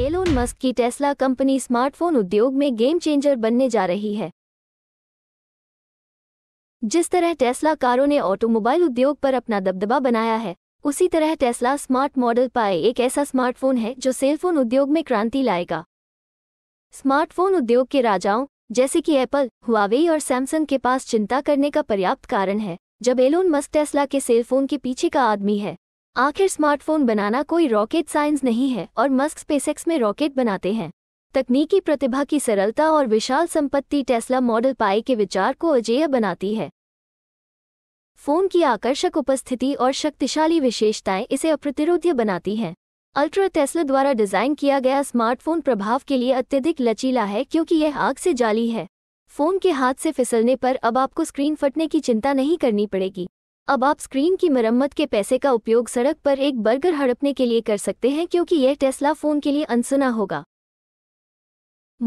Elon Musk की Tesla company smartphone उद्योग में गेम चेंजर बनने जा रही है जिस तरह टेस्ला कारों ने ऑटोमोबाइल उद्योग पर अपना दबदबा बनाया है उसी तरह टेस्ला स्मार्ट मॉडल पाए एक ऐसा स्मार्टफोन है जो सेलफोन उद्योग में क्रांति लाएगा स्मार्टफोन उद्योग के राजाओं जैसे कि एप्पल हुआवेई और सैमसंग के पास चिंता करने का पर्याप्त कारण है जब एलोन मस्क टेस्ला के सेलफोन के पीछे का आदमी है आखिर स्मार्टफोन बनाना कोई रॉकेट साइंस नहीं है और मस्क स्पेसएक्स में रॉकेट बनाते हैं तकनीकी प्रतिभा की सरलता और विशाल संपत्ति टेस्ला मॉडल पाई के विचार को अजेय बनाती है फोन की आकर्षक उपस्थिति और शक्तिशाली विशेषताएं इसे अप्रतिरोध्य बनाती हैं अल्ट्रा टेस्ला द्वारा डिजाइन किया गया स्मार्टफोन प्रभाव के लिए अत्यधिक लचीला है क्योंकि यह आग से जाली है फोन के हाथ से फिसलने पर अब आपको स्क्रीन फटने की चिंता नहीं करनी पड़ेगी अब आप स्क्रीन की मरम्मत के पैसे का उपयोग सड़क पर एक बर्गर हड़पने के लिए कर सकते हैं क्योंकि यह टेस्ला फ़ोन के लिए अनसुना होगा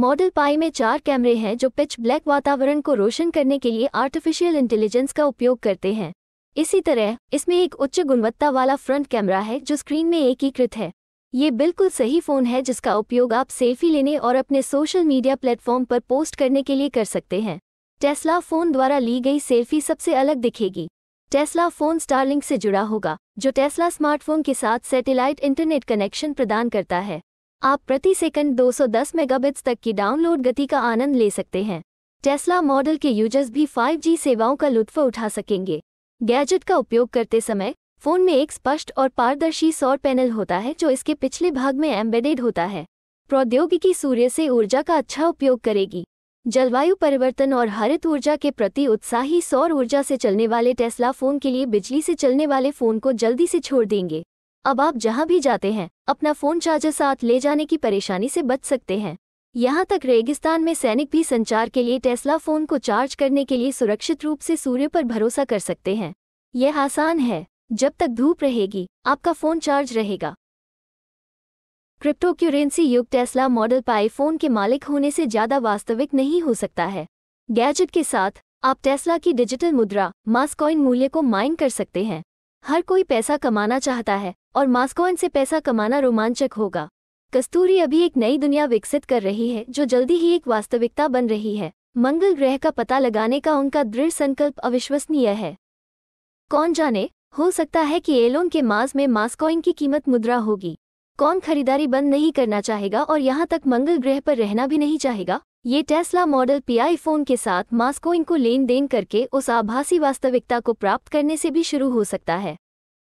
मॉडल पाई में चार कैमरे हैं जो पिच ब्लैक वातावरण को रोशन करने के लिए आर्टिफिशियल इंटेलिजेंस का उपयोग करते हैं इसी तरह इसमें एक उच्च गुणवत्ता वाला फ्रंट कैमरा है जो स्क्रीन में एकीकृत है ये बिल्कुल सही फ़ोन है जिसका उपयोग आप सेल्फी लेने और अपने सोशल मीडिया प्लेटफॉर्म पर पोस्ट करने के लिए कर सकते हैं टेस्ला फ़ोन द्वारा ली गई सेल्फी सबसे अलग दिखेगी टेस्ला फोन स्टारलिंक से जुड़ा होगा जो टेस्ला स्मार्टफोन के साथ सैटेलाइट इंटरनेट कनेक्शन प्रदान करता है आप प्रति सेकंड 210 मेगाबिट्स तक की डाउनलोड गति का आनंद ले सकते हैं टेस्ला मॉडल के यूजर्स भी 5G सेवाओं का लुत्फ उठा सकेंगे गैजेट का उपयोग करते समय फोन में एक स्पष्ट और पारदर्शी सौर पैनल होता है जो इसके पिछले भाग में एम्बेडेड होता है प्रौद्योगिकी सूर्य से ऊर्जा का अच्छा उपयोग करेगी जलवायु परिवर्तन और हरित ऊर्जा के प्रति उत्साही सौर ऊर्जा से चलने वाले टेस्ला फोन के लिए बिजली से चलने वाले फोन को जल्दी से छोड़ देंगे अब आप जहां भी जाते हैं अपना फोन चार्जर साथ ले जाने की परेशानी से बच सकते हैं यहाँ तक रेगिस्तान में सैनिक भी संचार के लिए टेस्ला फोन को चार्ज करने के लिए सुरक्षित रूप से सूर्य पर भरोसा कर सकते हैं यह आसान है जब तक धूप रहेगी आपका फोन चार्ज रहेगा क्रिप्टोक्यूरेंसी युग टेस्ला मॉडल पाई फोन के मालिक होने से ज्यादा वास्तविक नहीं हो सकता है गैजेट के साथ आप टेस्ला की डिजिटल मुद्रा मास्कॉइन मूल्य को माइन कर सकते हैं हर कोई पैसा कमाना चाहता है और मास्कॉइन से पैसा कमाना रोमांचक होगा कस्तूरी अभी एक नई दुनिया विकसित कर रही है जो जल्दी ही एक वास्तविकता बन रही है मंगल ग्रह का पता लगाने का उनका दृढ़ संकल्प अविश्वसनीय है कौन जाने हो सकता है कि एलोन के माज में मास्कॉइन की कीमत मुद्रा होगी कौन खरीदारी बंद नहीं करना चाहेगा और यहाँ तक मंगल ग्रह पर रहना भी नहीं चाहेगा ये टेस्ला मॉडल पीआई फोन के साथ मास्कोइन को लेन देन करके उस आभासी वास्तविकता को प्राप्त करने से भी शुरू हो सकता है